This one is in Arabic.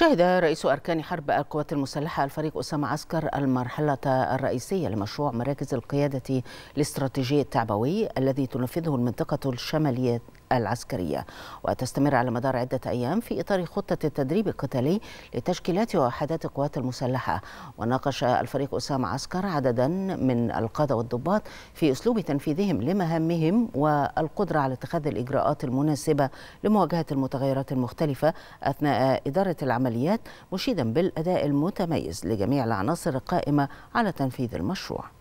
شهد رئيس أركان حرب القوات المسلحة الفريق أسامة عسكر المرحلة الرئيسية لمشروع مراكز القيادة الاستراتيجي التعبوي الذي تنفذه المنطقة الشمالية العسكرية وتستمر على مدار عدة أيام في إطار خطة التدريب القتالي لتشكيلات ووحدات القوات المسلحة وناقش الفريق أسامة عسكر عددا من القادة والضباط في أسلوب تنفيذهم لمهامهم والقدرة على اتخاذ الإجراءات المناسبة لمواجهة المتغيرات المختلفة أثناء إدارة العمليات مشيدا بالأداء المتميز لجميع العناصر القائمة على تنفيذ المشروع